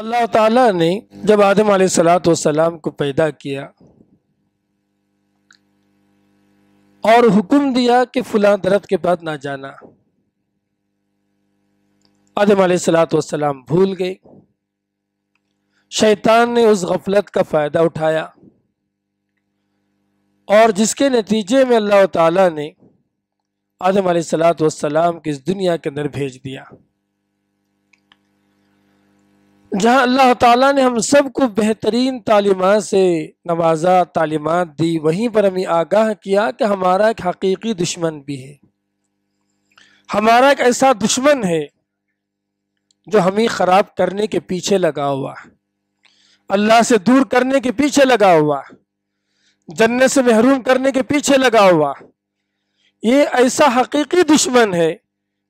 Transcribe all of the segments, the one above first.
अल्लाह ताला ने जब आदम सलाम को पैदा किया और हुक्म दिया कि फुला दरख्त के पास ना जाना आदम सलाम भूल गए शैतान ने उस गफलत का फ़ायदा उठाया और जिसके नतीजे में अल्लाह ताला ने आदम सलाम की इस दुनिया के अंदर भेज दिया जहाँ अल्लाह ताला ने हम सबको बेहतरीन तालीमत से नवाजा तालीमत दी वहीं पर हमें आगाह किया कि हमारा एक हकीकी दुश्मन भी है हमारा एक ऐसा दुश्मन है जो हमें ख़राब करने के पीछे लगा हुआ अल्लाह से दूर करने के पीछे लगा हुआ जन्नत से महरूम करने के पीछे लगा हुआ ये ऐसा हकीकी दुश्मन है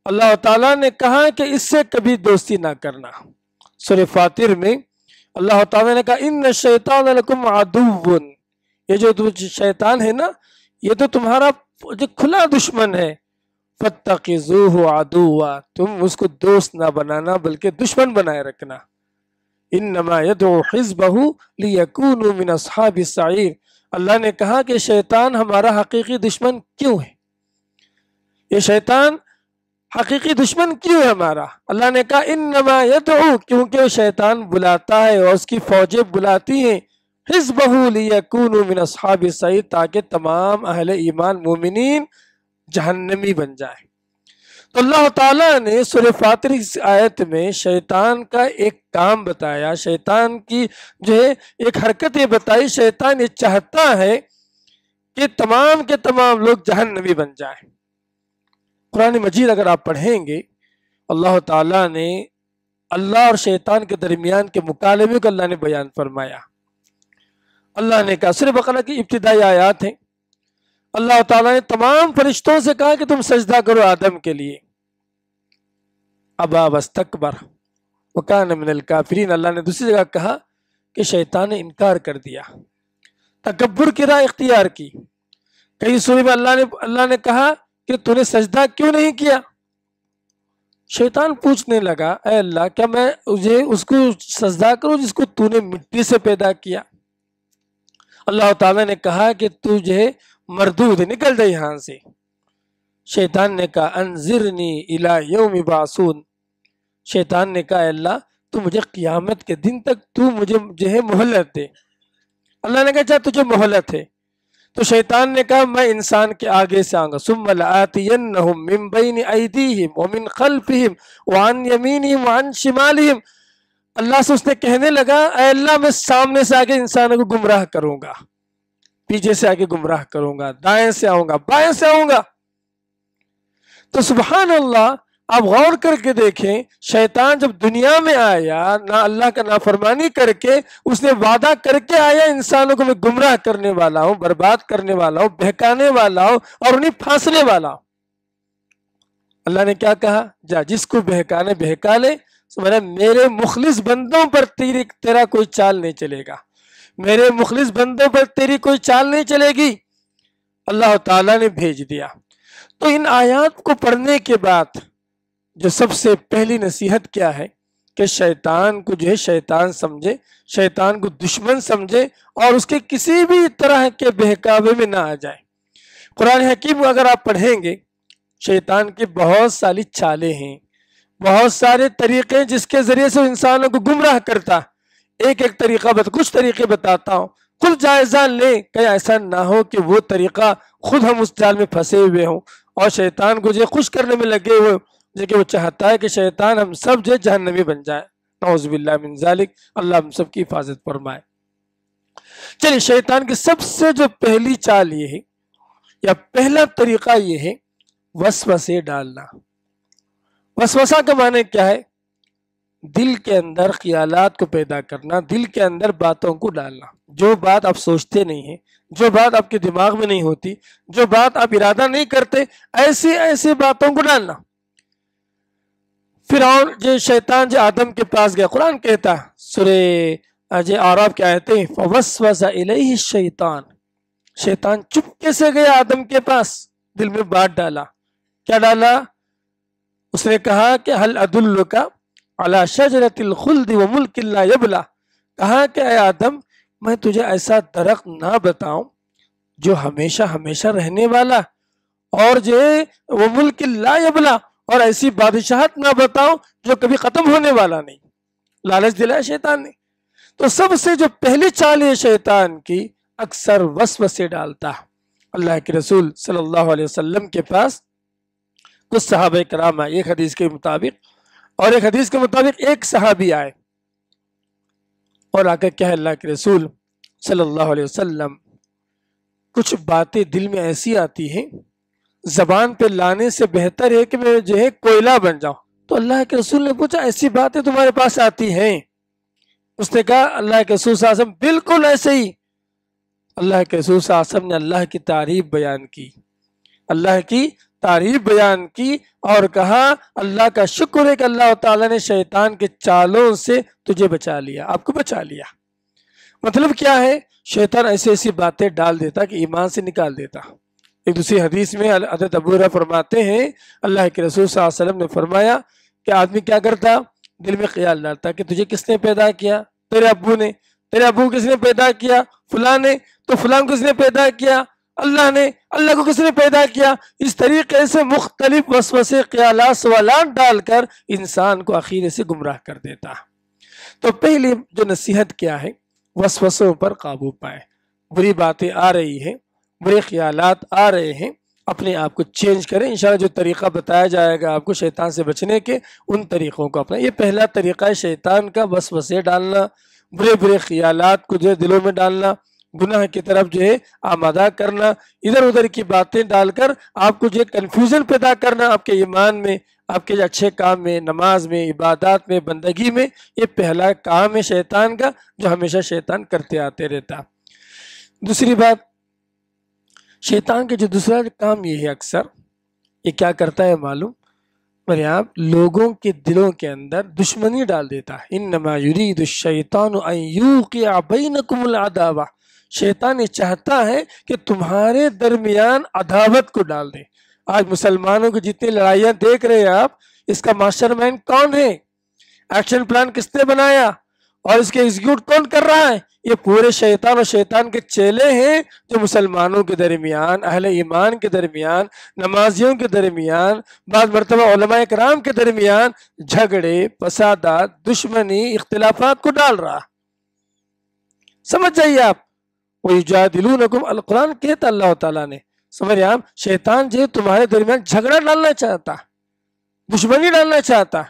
अल्लाह ताला ने कहा कि इससे कभी दोस्ती ना करना सुर फातिर में अल्लाह ताला ने कहा इन शैतान आदुवन ये जो शैतान है ना ये तो तुम्हारा जो खुला दुश्मन है फतूह आदुआ तुम उसको दोस्त ना बनाना बल्कि दुश्मन बनाए रखना इन नमायदूबहूमिनसाबिर अल्लाह ने कहा कि शैतान हमारा हकीकी दुश्मन क्यों है ये शैतान हकीकी दुश्मन क्यों है हमारा अल्लाह ने कहा इन हो क्योंकि शैतान बुलाता है और उसकी फौजें बुलाती हैं हिज बहूलियकून असहाब सईद ताकि तमाम अहल ईमान मोमिन जहन्नमी बन जाए तो अल्लाह ताला ने सुर फातिर इस आयत में शैतान का एक काम बताया शैतान की जो है एक हरकत ये बताई शैतान ये चाहता है कि तमाम के तमाम लोग जहन्नमी बन जाएं कुरान मजीद अगर आप पढ़ेंगे अल्लाह ताला ने अल्लाह और शैतान के दरमियान के मुतालबे को अल्लाह ने बयान फरमाया अल्लाह ने कहा सिर्फ बकरा की इब्तदाई आयात हैं अल्लाह ताला ने तमाम फरिश्तों से कहा कि तुम सजदा करो आदम के लिए अबा अबाब अस्तकबर वकान मिनल काफरीन अल्लाह ने दूसरी जगह कहा कि शैतान ने इनकार कर दिया तकबर की राय इख्तियार की कई सूर्य में अल्लाह ने अल्लाह ने कहा कि तूने सजदा क्यों नहीं किया शैतान पूछने लगा अल्लाह क्या मैं उसे उसको सजदा करूं जिसको तूने मिट्टी से पैदा किया अल्लाह ताला ने कहा कि तुझे मरदूद निकल दे यहां से शैतान ने कहा अनजिरनी इला योम बासून शैतान ने कहा अल्लाह तू मुझे क़ियामत के दिन तक तू मुझे जो है मोहलत दे अल्लाह ने कहा अच्छा, तुझे मोहलत है तो शैतान ने कहा मैं इंसान के आगे से आऊंगा सुमल आतियन मिम्बईन ऐदीम यमीन वन शिमालिम अल्लाह से उसने कहने लगा अल्लाह मैं सामने से आगे इंसान को गुमराह करूंगा पीछे से आगे गुमराह करूंगा दाएं से आऊंगा बाएं से आऊंगा तो सुबहान अल्लाह अब गौर करके देखें शैतान जब दुनिया में आया ना अल्लाह का नाफरमानी करके उसने वादा करके आया इंसानों को मैं गुमराह करने वाला हूं बर्बाद करने वाला हूं बहकाने वाला हूं और उन्हें फांसने वाला हूं अल्लाह ने क्या कहा जा जिसको बहकाने बहका ले तो मैंने मेरे मुखलिस बंदों पर तेरी तेरा कोई चाल नहीं चलेगा मेरे मुखलिस बंदों पर तेरी कोई चाल नहीं चलेगी अल्लाह ताला ने भेज दिया तो इन आयात को पढ़ने के बाद जो सबसे पहली नसीहत क्या है कि शैतान को जो है शैतान समझे शैतान को दुश्मन समझे और उसके किसी भी तरह के बहकावे में ना आ जाए कुरान हकीम अगर आप पढ़ेंगे शैतान के बहुत सारी चालें हैं बहुत सारे तरीके जिसके जरिए से इंसानों को गुमराह करता एक एक तरीका बता कुछ तरीके बताता हूँ खुद जायजा लें कहीं ऐसा ना हो कि वो तरीका खुद हम उस जाल में फंसे हुए हों और शैतान को जो खुश करने में लगे हुए लेकिन वो चाहता है कि शैतान हम सब जो जहनवी बन जाए नौजबिल्लाजालिक अल्लाह हम सब की हिफाजत फरमाए चलिए शैतान की सबसे जो पहली चाल ये है या पहला तरीका ये है वसवसे डालना वसवसा का माने क्या है दिल के अंदर ख्यालात को पैदा करना दिल के अंदर बातों को डालना जो बात आप सोचते नहीं हैं जो बात आपके दिमाग में नहीं होती जो बात आप इरादा नहीं करते ऐसी ऐसी बातों को डालना फिर और जो शैतान जो आदम के पास गया कुरान कहता सुरे अजय आराब क्या कहते शैतान शैतान चुपके से गया आदम के पास दिल में बात डाला क्या डाला उसने कहा कि हल अदुल्ल का अला शजरतिल खुल्द व किला यबला कहा कि अय आदम मैं तुझे ऐसा दरख ना बताऊं जो हमेशा हमेशा रहने वाला और जो वो मुल्क ला यबला और ऐसी बादशाहत ना बताओ जो कभी खत्म होने वाला नहीं लालच दिलाया शैतान ने तो सबसे जो पहली चाल है शैतान की अक्सर वस्व से डालता अल्लाह के रसूल सल्लल्लाहु अलैहि वसल्लम के पास कुछ साहब कराम आए एक हदीस के मुताबिक और एक हदीस के मुताबिक एक सहाबी आए और आकर क्या अल्लाह के रसूल सल्लल्लाहु अलैहि वसल्लम कुछ बातें दिल में ऐसी आती हैं जबान पे लाने से बेहतर है कि मैं जो है कोयला बन जाऊं तो अल्लाह के रसूल ने पूछा ऐसी बातें तुम्हारे पास आती हैं उसने कहा अल्लाह के रसूल आसम बिल्कुल ऐसे ही अल्लाह के रसूल आसम ने अल्लाह की तारीफ बयान की अल्लाह की तारीफ बयान की और कहा अल्लाह का शुक्र है कि अल्लाह ताला ने शैतान के चालों से तुझे बचा लिया आपको बचा लिया मतलब क्या है शैतान ऐसी ऐसी बातें डाल देता कि ईमान से निकाल देता एक दूसरी हदीस में हजरत अबूरा फरमाते हैं अल्लाह के रसूल वसल्लम ने फरमाया कि आदमी क्या करता दिल में ख्याल डालता कि तुझे किसने पैदा किया तेरे अबू ने तेरे अबू किसने पैदा किया फलां ने तो फलां किसने पैदा किया अल्लाह ने अल्लाह को किसने पैदा किया इस तरीके से मुख्तलिफ वसवसे ख्याल सवाल डालकर इंसान को आखिर से गुमराह कर देता तो पहली जो नसीहत क्या है वसवसों पर काबू पाए बुरी बातें आ रही हैं बुरे ख्याल आ रहे हैं अपने आप को चेंज करें इंशाल्लाह जो तरीक़ा बताया जाएगा आपको शैतान से बचने के उन तरीक़ों को अपना ये पहला तरीक़ा है शैतान का बस वसे डालना बुरे बुरे ख्याल को जो है दिलों में डालना गुनाह की तरफ जो है आमादा करना इधर उधर की बातें डालकर आपको जो है कन्फ्यूज़न पैदा करना आपके ईमान में आपके अच्छे काम में नमाज में इबादत में बंदगी में ये पहला काम है शैतान का जो हमेशा शैतान करते आते रहता दूसरी बात शैतान के जो दूसरा काम ये है अक्सर ये क्या करता है मालूम आप लोगों के दिलों के अंदर दुश्मनी डाल देता है इन नमायुरीद अदावा शैतान ये चाहता है कि तुम्हारे दरमियान अदावत को डाल दे आज मुसलमानों की जितनी लड़ाइयाँ देख रहे हैं आप इसका मास्टरमाइंड कौन है एक्शन प्लान किसने बनाया और इसके एग्जीक्यूट कौन कर रहा है ये पूरे शैतान और शैतान के चेले हैं जो मुसलमानों के दरमियान अहल ईमान के दरमियान नमाजियों के दरमियान बाद मरतबा कराम के दरमियान झगड़े फसादा दुश्मनी इख्तलाफात को डाल रहा समझ जाइए आप वही अलकुरान कहता अल्लाह तला ने समझ आप शैतान जो तुम्हारे दरमियान झगड़ा डालना चाहता दुश्मनी डालना चाहता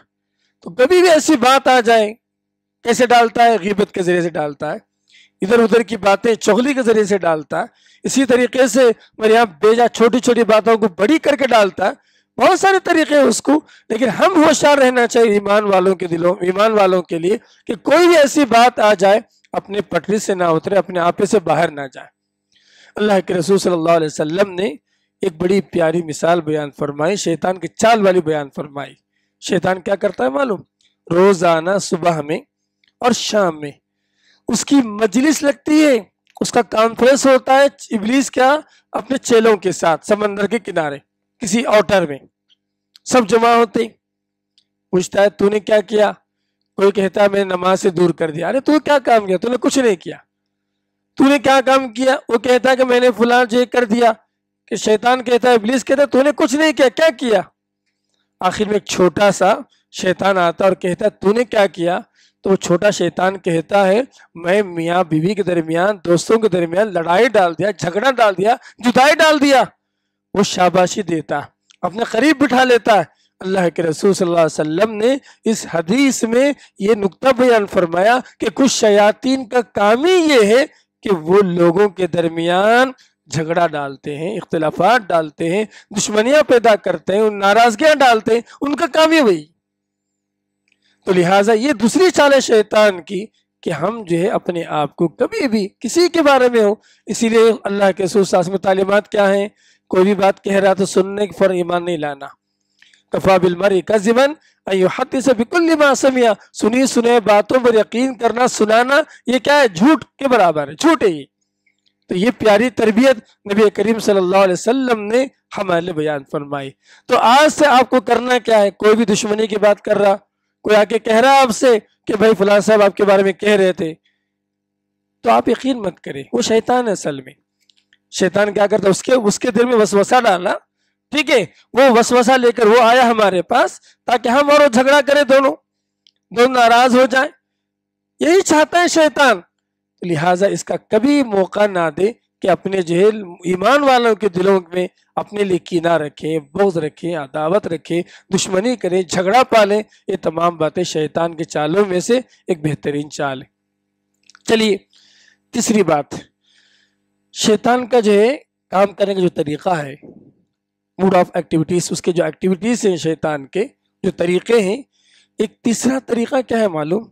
तो कभी भी ऐसी बात आ जाए कैसे डालता है गीबत के ज़रिए से डालता है इधर उधर की बातें चुगली के ज़रिए से डालता है इसी तरीके से मेरे यहाँ बेजा छोटी छोटी बातों को बड़ी करके डालता है बहुत सारे तरीके हैं उसको लेकिन हम होशियार रहना चाहिए ईमान वालों के दिलों ईमान वालों के लिए कि कोई भी ऐसी बात आ जाए अपने पटरी से ना उतरे अपने आपे से बाहर ना जाए अल्लाह के रसूल सल्लल्लाहु अलैहि वसल्लम ने एक बड़ी प्यारी मिसाल बयान फरमाई शैतान की चाल वाली बयान फरमाई शैतान क्या करता है मालूम रोज़ाना सुबह में और शाम में उसकी मजलिस लगती है उसका कॉन्फ्रेंस होता है इबलीस क्या अपने चेलों के साथ समंदर के किनारे किसी ऑटर में सब जमा होते पूछता है तूने क्या किया कोई कहता है मैंने नमाज से दूर कर दिया अरे तू क्या काम किया तूने कुछ नहीं किया तूने क्या काम किया वो कहता है कि मैंने फुलान जे कर दिया कि शैतान कहता है इबलीस कहता है तूने कुछ नहीं किया क्या किया आखिर में एक छोटा सा शैतान आता और कहता है तूने क्या किया तो छोटा शैतान कहता है मैं मियाँ बीवी के दरमियान दोस्तों के दरमियान लड़ाई डाल दिया झगड़ा डाल दिया जुदाई डाल दिया वो शाबाशी देता अपने करीब बिठा लेता है अल्लाह के रसूल सल्लल्लाहु अलैहि वसल्लम ने इस हदीस में ये नुकता बयान फरमाया कि कुछ शयातीन का काम ही ये है कि वो लोगों के दरमियान झगड़ा डालते हैं इख्तलाफात डालते हैं दुश्मनियाँ पैदा करते हैं उन नाराज़गियाँ डालते हैं उनका काम ही वही तो लिहाजा ये दूसरी चाल है शैतान की कि हम जो है अपने आप को कभी भी किसी के बारे में हो इसीलिए अल्लाह के सूसास में तालीमत क्या है कोई भी बात कह रहा तो सुनने के फर ईमान नहीं लाना कफा बिल मरी का जीवन से बिल्कुल मासमिया सुनी सुने बातों पर यकीन करना सुनाना ये क्या है झूठ के बराबर है झूठ है ये तो ये प्यारी तरबियत नबी करीम सल्लल्लाहु अलैहि वसल्लम ने हमारे बयान फरमाई तो आज से आपको करना क्या है कोई भी दुश्मनी की बात कर रहा कोई आके कह रहा है आपसे कि भाई फलां साहब आपके बारे में कह रहे थे तो आप यकीन मत करें वो शैतान है असल में शैतान क्या करता है उसके उसके दिल में वसवसा डाला ठीक है वो वसवसा लेकर वो आया हमारे पास ताकि हम और झगड़ा करें दोनों दोनों नाराज हो जाए यही चाहता है शैतान तो लिहाजा इसका कभी मौका ना दे कि अपने जो है ईमान वालों के दिलों में अपने लिए कीना रखें बोझ रखें अदावत रखें दुश्मनी करें झगड़ा पालें ये तमाम बातें शैतान के चालों में से एक बेहतरीन चाल है चलिए तीसरी बात शैतान का जो है काम करने का जो तरीका है मूड ऑफ एक्टिविटीज़ उसके जो एक्टिविटीज़ हैं शैतान के जो तरीके हैं एक तीसरा तरीका क्या है मालूम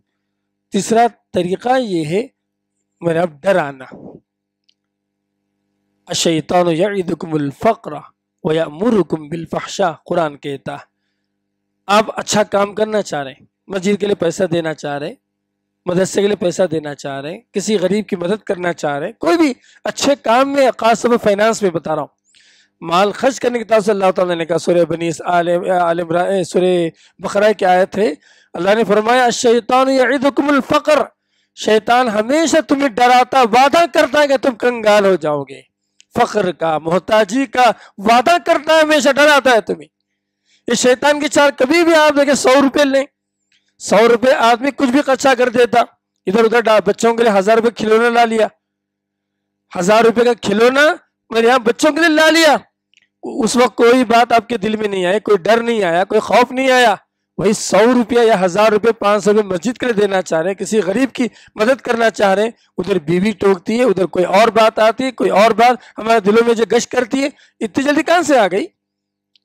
तीसरा तरीका ये है मेरा डर आना अशैतान यदुकमफ़रा मुरुकुम बिलफ़ाशा कुरान कहता है आप अच्छा काम करना चाह रहे हैं मस्जिद के लिए पैसा देना चाह रहे मदरसे के लिए पैसा देना चाह रहे हैं किसी गरीब की मदद करना चाह रहे हैं कोई भी अच्छे काम में खास तौर पर फाइनेंस में बता रहा हूँ माल खर्च करने की तरफ से अल्लाह ताला ने कहा सूर्य बनीस आलम सुर बकरा के आए थे अल्लाह ने फरमाया शैतान ईदुकमफ़र शैतान हमेशा तुम्हें डराता वादा करता है कि तुम कंगाल हो जाओगे फख्र का मोहताजी का वादा करता है हमेशा डराता है तुम्हें ये शैतान की चाल कभी भी आप देखे सौ रुपये लें सौ रुपये आदमी कुछ भी खर्चा कर देता इधर उधर बच्चों के लिए हजार रुपये खिलौना ला लिया हजार रुपये का खिलौना मैंने यहाँ बच्चों के लिए ला लिया उस वक्त कोई बात आपके दिल में नहीं आई कोई डर नहीं आया कोई खौफ नहीं आया वही सौ रुपया या हजार रुपये पाँच सौ रुपये मस्जिद के लिए देना चाह रहे हैं किसी गरीब की मदद करना चाह रहे हैं उधर बीवी टोकती है उधर कोई और बात आती है कोई और बात हमारे दिलों में जो गश करती है इतनी जल्दी कहाँ से आ गई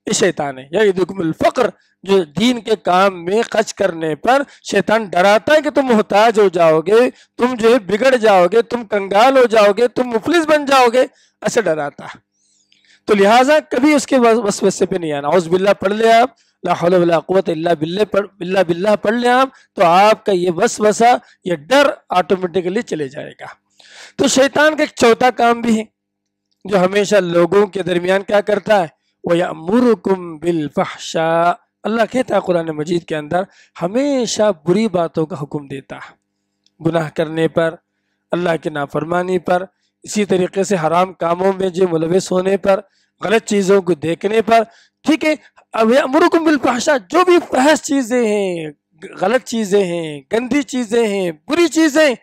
ये शैतान है या फकर जो दीन के काम में खर्च करने पर शैतान डराता है कि तुम मोहताज हो जाओगे तुम जो है बिगड़ जाओगे तुम कंगाल हो जाओगे तुम मुफलिस बन जाओगे ऐसे डराता है तो लिहाजा कभी उसके वसवसे पे नहीं आना उस बिल्ला पढ़ ले आप बिल्ला पढ़ बिल्ला पढ़ लें आप तो आपका ये बस वसा ये डर ऑटोमेटिकली चले जाएगा तो शैतान का एक चौथा काम भी है जो हमेशा लोगों के दरमियान क्या करता है वह यामुरकुम बिलफाशा अल्लाह कहता है कुरान मजीद के अंदर हमेशा बुरी बातों का हुक्म देता है गुनाह करने पर अल्लाह की नाफरमानी पर इसी तरीके से हराम कामों में जो मुलविस होने पर गलत चीज़ों को देखने पर ठीक है अब अमरुकुम बिलफाशा जो भी फहस चीज़ें हैं गलत चीज़ें हैं गंदी चीज़ें हैं बुरी चीज़ें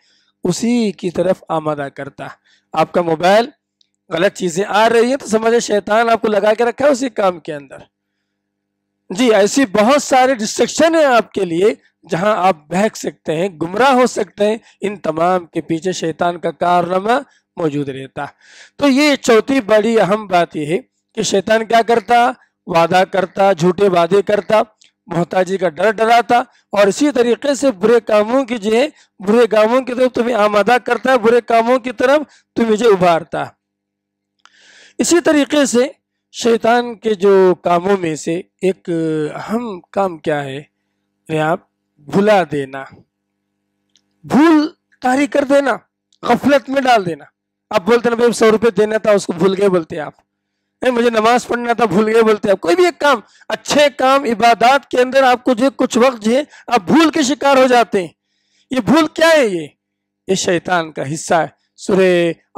उसी की तरफ आमादा करता है आपका मोबाइल गलत चीज़ें आ रही है तो समझे शैतान आपको लगा के रखा है उसी काम के अंदर जी ऐसी बहुत सारे डिस्ट्रक्शन है आपके लिए जहां आप बहक सकते हैं गुमराह हो सकते हैं इन तमाम के पीछे शैतान का कारनामा मौजूद रहता तो ये चौथी बड़ी अहम बात यह है कि शैतान क्या करता वादा करता झूठे वादे करता मोहताजी का डर डराता और इसी तरीके से बुरे कामों की जो है बुरे कामों की तरफ तुम्हें आमादा करता है बुरे कामों की तरफ तुम्हें जो उभारता इसी तरीके से शैतान के जो कामों में से एक अहम काम क्या है आप भुला देना भूल तारी कर देना गफलत में डाल देना आप बोलते ना भाई सौ रुपये देना था उसको भूल गए बोलते आप नहीं मुझे नमाज पढ़ना था भूल गए बोलते हैं कोई भी एक काम अच्छे काम इबादत के अंदर आपको जो कुछ वक्त जो है आप भूल के शिकार हो जाते हैं ये भूल क्या है ये ये शैतान का हिस्सा है सुरे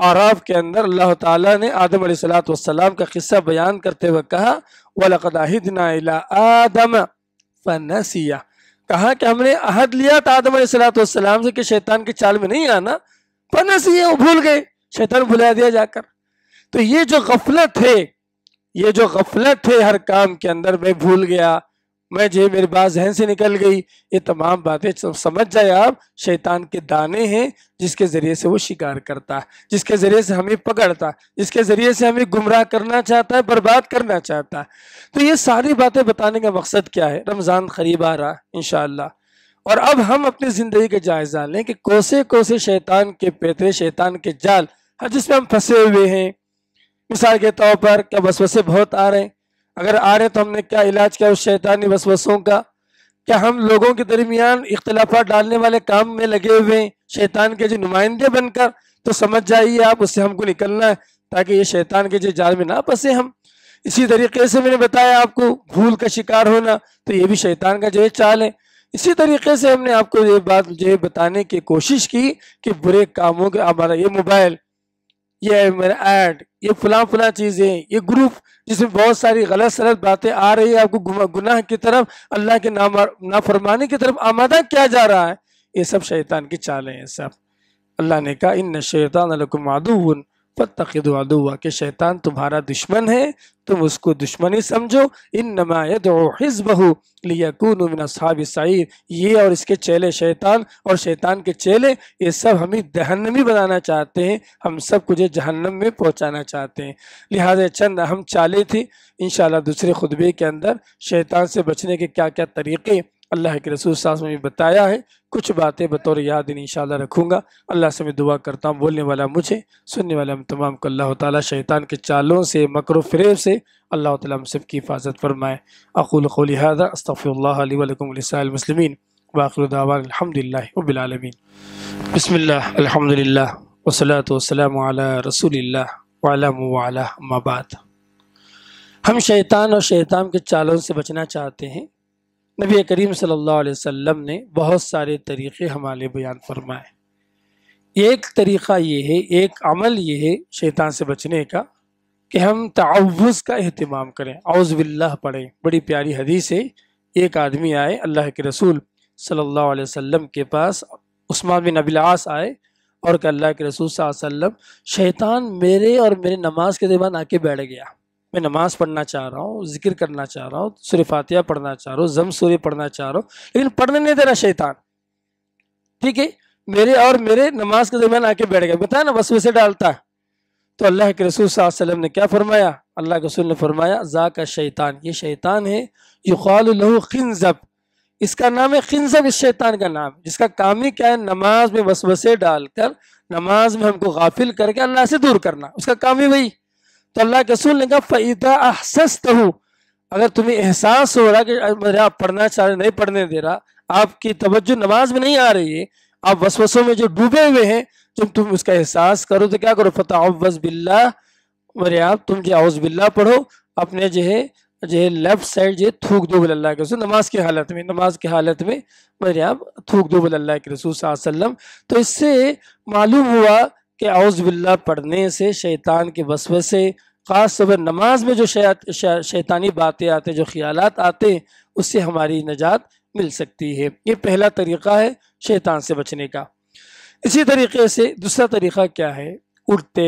आराफ के अंदर अल्लाह ताला ने आदम सलाम का किस्सा बयान करते हुए कहा वाला आदम फनसिया कहा कि हमने अहद लिया था आदम सलाम से कि शैतान के चाल में नहीं आना फनसिया वो भूल गए शैतान भुला दिया जाकर तो ये जो गफलत है ये जो गफलत है हर काम के अंदर मैं भूल गया मैं जे मेरे बात जहन से निकल गई ये तमाम बातें समझ जाए आप शैतान के दाने हैं जिसके ज़रिए से वो शिकार करता है जिसके ज़रिए से हमें पकड़ता जिसके ज़रिए से हमें गुमराह करना चाहता है बर्बाद करना चाहता है तो ये सारी बातें बताने का मकसद क्या है रमज़ान करीब आ रहा इन और अब हम अपनी ज़िंदगी का जायज़ा लें कि कोसे कोसे शैतान के पेतरे शैतान के जाल हर जिसमें हम फंसे हुए हैं मिसाल के तौर पर क्या वसवसे बहुत आ रहे हैं अगर आ रहे हैं तो हमने क्या इलाज किया उस शैतानी वसवसों का क्या हम लोगों के दरमियान इख्तलाफ डालने वाले काम में लगे हुए हैं शैतान के जो नुमाइंदे बनकर तो समझ जाइए आप उससे हमको निकलना है ताकि ये शैतान के जो जाल में ना फंसे हम इसी तरीके से मैंने बताया आपको भूल का शिकार होना तो ये भी शैतान का जो है चाल है इसी तरीके से हमने आपको ये बात जो है बताने की कोशिश की कि बुरे कामों के हमारा ये मोबाइल ये मेरा एड ये फला फला चीज़ें ये ग्रुप जिसमें बहुत सारी गलत सलत बातें आ रही है आपको गुनाह की तरफ अल्लाह के नाम फरमाने की तरफ आमादा किया जा रहा है ये सब शैतान की चालें हैं सब अल्लाह ने कहा इन शैतान अलकुमादून के शैतान तुम्हारा दुश्मन है तुम उसको दुश्मनी समझो इन नमायत ये और इसके चेले शैतान और शैतान के चेले ये सब हमें जहन्नमी बनाना चाहते हैं हम सब कुछ जहन्नम में पहुंचाना चाहते हैं लिहाजा चंद हम चाले थे इन दूसरे खुतबे के अंदर शैतान से बचने के क्या क्या तरीके अल्लाह के रसूल साहब ने बताया है कुछ बातें बतौर याद इन इंशाल्लाह रखूँगा अल्लाह से मैं दुआ करता हूँ बोलने वाला मुझे सुनने वाला हम तमाम को अल्लाह ताली शैतान के चालों से मकर फ्रेब से अल्लाह ताला सब की हिफाजत फरमाए अकुल खोली हादा अस्तफ़ल्लाकमसाल मुसलमिन वाखरदावालहमदिल्ला बसमिल्ल वसलात वसलम मबाद हम शैतान और शैतान के चालों से बचना चाहते हैं नबी करीम सल्लल्लाहु अलैहि वसल्लम ने बहुत सारे तरीक़े हमारे बयान फरमाए एक तरीक़ा ये है एक अमल ये है शैतान से बचने का कि हम तवज़ का अहतमाम करें अवज़बिल्ला पढ़ें बड़ी प्यारी हदीस है एक आदमी आए अल्लाह के रसूल सल्ला वसम के पास उस्मान बिन अबिलास आए और कल्ला अल्लाह के रसूल सल्लम शैतान मेरे और मेरे नमाज के दौरान आके बैठ गया मैं नमाज़ पढ़ना चाह रहा हूँ जिक्र करना चाह रहा हूँ सुरफातिया पढ़ना चाह रहा हूँ जम सूर्य पढ़ना चाह रहा हूँ लेकिन पढ़ने नहीं दे रहा शैतान ठीक है मेरे और मेरे नमाज के दरमियान आके बैठ गया बताया ना बस वैसे डालता तो अल्लाह के रसूल ने क्या फरमाया अल्लाह के रसूल ने फरमाया जा का शैतान ये शैतान है युखालहू खिनजब इसका नाम है खिनजब इस शैतान का नाम जिसका काम ही क्या है नमाज में वसवसे डालकर नमाज में हमको गाफिल करके अल्लाह से दूर करना उसका काम ही वही तो अल्लाह के रसूल ने कहा फ़ैदा अहसस्त अगर तुम्हें एहसास हो रहा कि आप पढ़ना चाह रहे नहीं पढ़ने दे रहा आपकी तवज्जो नमाज में नहीं आ रही है आप वसवसों में जो डूबे हुए हैं जब तुम उसका एहसास करो तो क्या करो फतेह अवस बिल्ला मेरे आप तुम जो आउज बिल्ला पढ़ो अपने जो है जो है लेफ्ट साइड जो है थूक दो बल अल्लाह के रसूल नमाज की हालत में नमाज की हालत में मेरे आप थूक दो बल अल्लाह के रसूल वसल्लम तो इससे मालूम हुआ कि बिल्ला पढ़ने से शैतान के वसवे से ख़ास तौर नमाज में जो शैतानी बातें आते जो ख्याल आते उससे हमारी नजात मिल सकती है ये पहला तरीक़ा है शैतान से बचने का इसी तरीके से दूसरा तरीक़ा क्या है उठते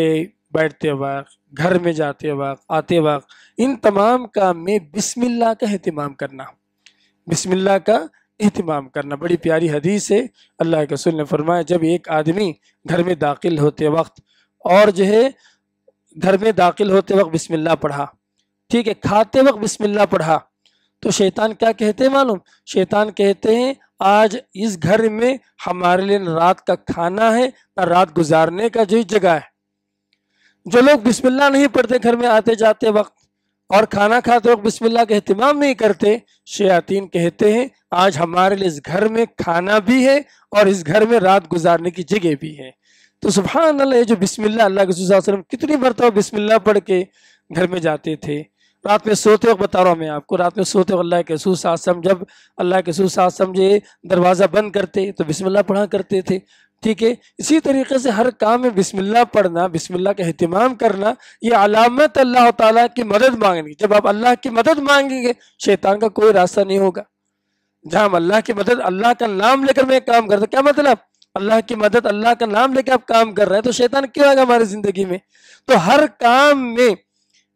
बैठते वक्त घर में जाते वक्त आते वक्त इन तमाम काम में बिस्मिल्लाह का अहतमाम करना बिसमिल्ला का अहतमाम करना बड़ी प्यारी हदीस है अल्लाह के रसूल ने फरमाया जब एक आदमी घर में दाखिल होते वक्त और जो है घर में दाखिल होते वक्त बिस्मिल्लाह पढ़ा ठीक है खाते वक्त बिस्मिल्लाह पढ़ा तो शैतान क्या कहते हैं मालूम शैतान कहते हैं आज इस घर में हमारे लिए रात का खाना है ना रात गुजारने का जो जगह है जो लोग बिस्मिल्लाह नहीं पढ़ते घर में आते जाते वक्त और खाना खाते तो वक्त बिस्मिल्लाह का अहतमाम नहीं करते शयातीन कहते हैं आज हमारे लिए इस घर में खाना भी है और इस घर में रात गुजारने की जगह भी है तो सुबह अल्लाह जो बिस्मिल्लाह अल्लाह के वसल्लम कितनी मरतब बिस्मिल्लाह पढ़ के घर में जाते थे रात में सोते वक्त बता रहा हूँ मैं आपको रात में सोते वक्त अल्लाह के रसूल सासम जब अल्लाह के रसूल सासम जो दरवाज़ा बंद करते तो बिस्मिल्लाह पढ़ा करते थे ठीक है इसी तरीके से हर काम में बिस्मिल्लाह पढ़ना बिस्मिल्लाह का अहतमाम करना ये अलामत अल्लाह ताला की मदद मांगनी जब आप अल्लाह की मदद मांगेंगे शैतान का कोई रास्ता नहीं होगा जहाँ हम अल्लाह की मदद अल्लाह का नाम लेकर मैं काम करता क्या मतलब अल्लाह की मदद अल्लाह का नाम लेकर आप काम कर रहे हैं तो शैतान क्यों आएगा हमारी ज़िंदगी में तो हर काम में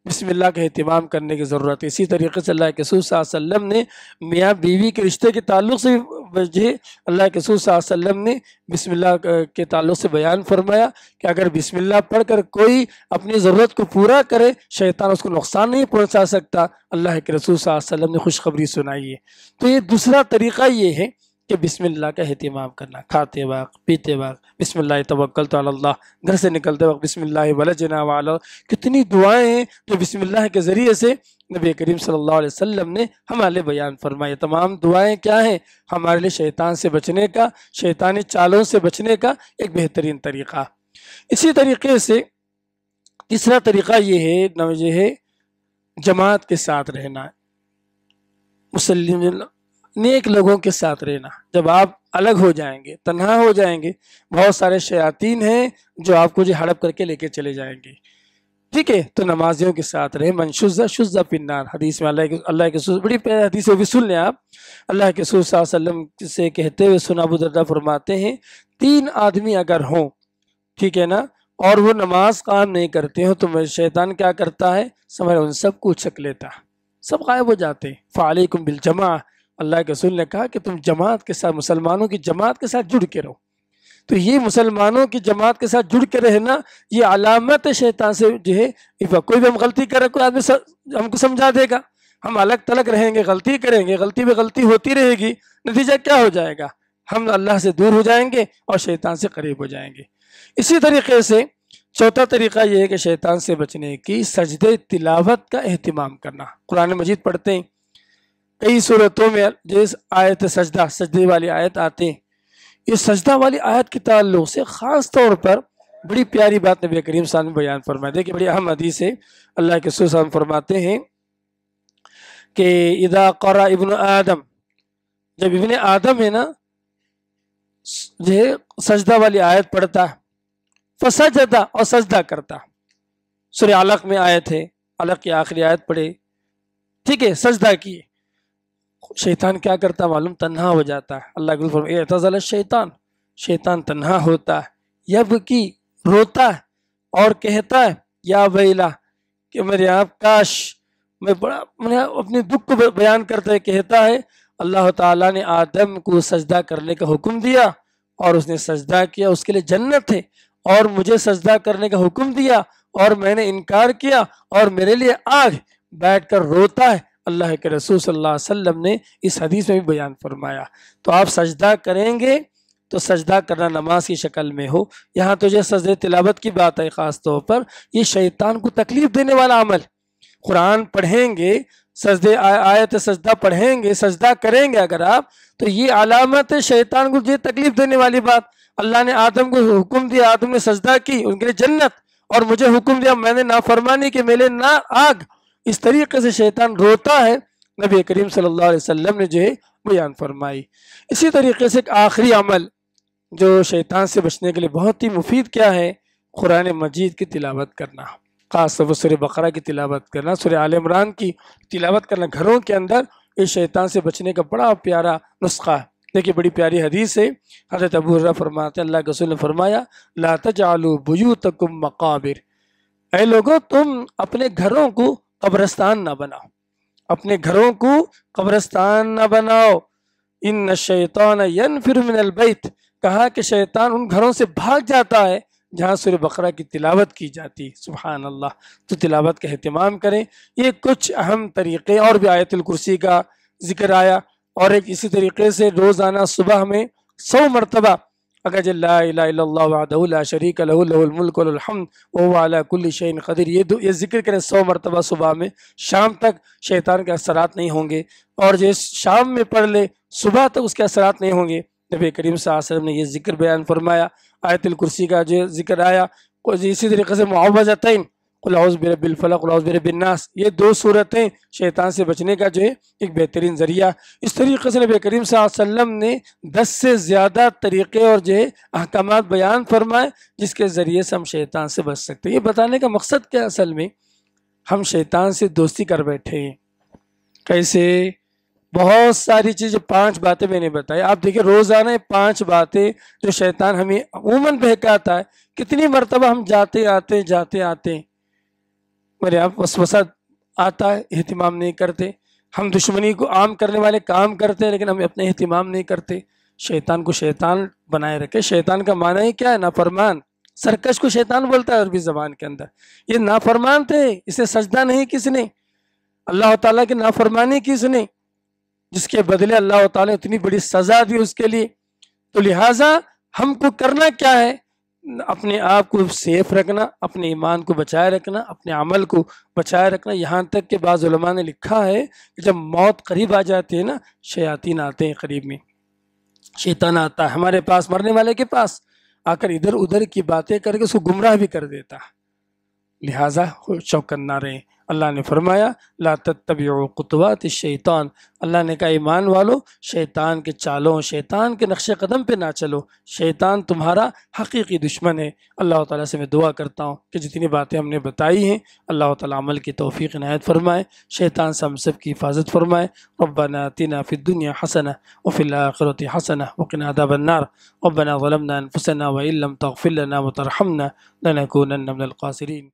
बिस्मिल्लाह का अहतमाम करने की ज़रूरत है इसी तरीके से अल्लाह के वसल्लम ने मियाँ बीवी के रिश्ते के ताल्लुक से वजह अल्लाह के वसल्लम ने बिस्मिल्लाह के ताल्लुक से बयान फरमाया कि अगर बिस्मिल्लाह पढ़कर कोई अपनी ज़रूरत को पूरा करे शैतान उसको नुकसान नहीं पहुँचा सकता अल्लाह के रसूल वसल्लम ने खुशखबरी सुनाई है तो ये दूसरा तरीका ये है कि बिस्मिल्लाह का अहतमाम करना खाते वक्त पीते वक्त बिस्मिल्लाह तवक्ल तो अल्लाह घर से निकलते वक्त बिस्मिल्लाह वल जना वाल कितनी दुआएं हैं जो बिस्मिल्लाह के ज़रिए से नबी करीम सल्लल्लाहु अलैहि वसल्लम ने हमारे बयान फरमाए तमाम दुआएं क्या हैं हमारे लिए शैतान से बचने का शैतानी चालों से बचने का एक बेहतरीन तरीक़ा इसी तरीके से तीसरा तरीक़ा ये है नवज है जमात के साथ रहना मुसलिम नेक लोगों के साथ रहना जब आप अलग हो जाएंगे तन्हा हो जाएंगे बहुत सारे शयातीन हैं जो आपको जो हड़प करके लेके चले जाएंगे ठीक है तो नमाजियों के साथ रहे मन शुजा शुजा पिन्नार हदीस में अल्लाह के अल्लाह के बड़ी प्यारी हदीस भी सुन लें आप अल्लाह के सूस से कहते हुए सुना बुदर्दा फरमाते हैं तीन आदमी अगर हों ठीक है ना और वो नमाज काम नहीं करते हो तो शैतान क्या करता है समझ उन सबको उछक लेता सब गायब हो जाते फ़ालिकुम बिलजमा अल्लाह के रसूल ने कहा कि तुम जमात के साथ मुसलमानों की जमात के साथ जुड़ के रहो तो ये मुसलमानों की जमात के साथ जुड़ के रहना ये अलामत शैतान से जो है कोई भी हम गलती करें कोई आदमी हमको समझा देगा हम अलग तलग रहेंगे गलती करेंगे गलती में गलती होती रहेगी नतीजा क्या हो जाएगा हम अल्लाह से दूर हो जाएंगे और शैतान से करीब हो जाएंगे इसी तरीके से चौथा तरीका यह है कि शैतान से बचने की सजदे तिलावत का अहतमाम करना कुरान मजीद पढ़ते हैं कई सूरतों में जिस आयत सजदा सजदे वाली आयत आते हैं इस सजदा वाली आयत के तल्लु से ख़ास तौर पर बड़ी प्यारी बात नबी करीम साहब ने बयान फरमाया देखिए बड़ी अहम अदी से अल्लाह के सुसाम फरमाते हैं कि इदा कर इबन आदम जब इबन आदम है ना जो है सजदा वाली आयत पढ़ता फसजदा और सजदा करता सुर अलग में आयत है अलग की आखिरी आयत पढ़े ठीक है सजदा किए शैतान क्या करता मालूम तन्हा हो जाता है अल्लाह के एतज़ल शैतान शैतान तन्हा होता है यब की रोता है और कहता है या बैला कि मेरे आप काश मैं बड़ा मैंने अपने दुख को बयान करते हुए कहता है अल्लाह ताला ने आदम को सजदा करने का हुक्म दिया और उसने सजदा किया उसके लिए जन्नत है और मुझे सजदा करने का हुक्म दिया और मैंने इनकार किया और मेरे लिए आग बैठकर रोता है अल्लाह के रसूल सल्लल्लाहु अलैहि वसल्लम ने इस हदीस में भी बयान फरमाया तो आप सजदा करेंगे तो सजदा करना नमाज की शक्ल में हो यहाँ तो जो सजद तिलावत की बात है ख़ास तौर पर ये शैतान को तकलीफ़ देने वाला अमल कुरान पढ़ेंगे सजदे आयत सजदा पढ़ेंगे सजदा करेंगे अगर आप तो ये अलामत है शैतान को ये तकलीफ़ देने वाली बात अल्लाह ने आदम को हुक्म दिया आदम ने सजदा की उनके लिए जन्नत और मुझे हुक्म दिया मैंने ना फरमानी के मेले ना आग इस तरीके से शैतान रोता है नबी करीम सल्लल्लाहु अलैहि वसल्लम ने जो है बयान फरमाई इसी तरीके से एक आखिरी अमल जो शैतान से बचने के लिए बहुत ही मुफीद क्या है कुरान मजीद की तिलावत करना ख़ास तौर सुर बकरा की तिलावत करना सुर आल इमरान की तिलावत करना घरों के अंदर इस शैतान से बचने का बड़ा प्यारा नुस्खा है देखिए बड़ी प्यारी हदीस है हजरत अबूरा फरमाते अल्लाह के रसूल ने फरमाया ला जालू बुयू मकाबिर ए लोगो तुम अपने घरों को कब्रस्तान ना बनाओ अपने घरों को कब्रस्तान ना बनाओ इन न शैतान यन फिर मिनलबैत कहा कि शैतान उन घरों से भाग जाता है जहाँ सुर बकरा की तिलावत की जाती सुबहान अल्लाह तो तिलावत का अहतमाम करें ये कुछ अहम तरीक़े और भी आयतुल कुर्सी का जिक्र आया और एक इसी तरीके से रोज़ाना सुबह में सौ मरतबा अगर ला शरीक कुल शैन कदर ये ये जिक्र करें सौ मरतबा सुबह में शाम तक शैतान के असरात नहीं होंगे और जो शाम में पढ़ ले सुबह तक उसके असरात नहीं होंगे नबी करीम वसल्लम ने यह जिक्र बयान फरमाया आयतुल कुर्सी का जो जिक्र आया इसी तरीके से मुआवजा तैन कुलाउज़ बिलफला कुलाउज़ बिन्नास ये दो सूरतें शैतान से बचने का जो है एक बेहतरीन ज़रिया इस तरीके से नबी करीम वसल्लम ने दस से ज़्यादा तरीक़े और जो है अहकाम बयान फरमाए जिसके ज़रिए से हम शैतान से बच सकते हैं ये बताने का मकसद क्या असल में हम शैतान से दोस्ती कर बैठे हैं कैसे बहुत सारी चीज़ें पांच बातें मैंने बताई आप देखिए रोज़ाना पांच बातें जो शैतान हमें अमूमन बहकाता है कितनी मरतबा हम जाते आते जाते आते मेरे आप वसवसा आता है अहतमाम नहीं करते हम दुश्मनी को आम करने वाले काम करते हैं लेकिन हम अपने अहतमाम नहीं करते शैतान को शैतान बनाए रखे शैतान का माना ही क्या है नाफरमान सरकश को शैतान बोलता है अरबी ज़बान के अंदर ये नाफरमान थे इसे सजदा नहीं किसने अल्लाह ताला की नाफरमानी किसने जिसके बदले अल्लाह ताला इतनी बड़ी सज़ा दी उसके लिए तो लिहाजा हमको करना क्या है अपने आप को सेफ रखना अपने ईमान को बचाए रखना अपने अमल को बचाए रखना यहाँ तक कि बाज़ा ने लिखा है कि जब मौत करीब आ जाती है ना शयातीन आते हैं करीब में शैतान आता है हमारे पास मरने वाले के पास आकर इधर उधर की बातें करके उसको गुमराह भी कर देता लिहाजा चौकन्ना ना रहे अल्लाह ने फरमाया ला तत्तब कुतवात शैतान अल्लाह ने कहा ईमान वालो शैतान के चालों शैतान के नक्श कदम पे ना चलो शैतान तुम्हारा हकीकी दुश्मन है अल्लाह ताला से मैं दुआ करता हूँ कि जितनी बातें हमने बताई हैं अल्लाह ताला अमल की तोफ़ी नायत फरमाए शैतान से हम सब की हिफाजत फरमाए रब्बना तीना फ़िदुनिया हसन वफ़िलत हसना वकिनादा बन्नार रब्बना वलमना फ़सना वम तगफ़िलना वतरहमना लनकूनन्ना मिनल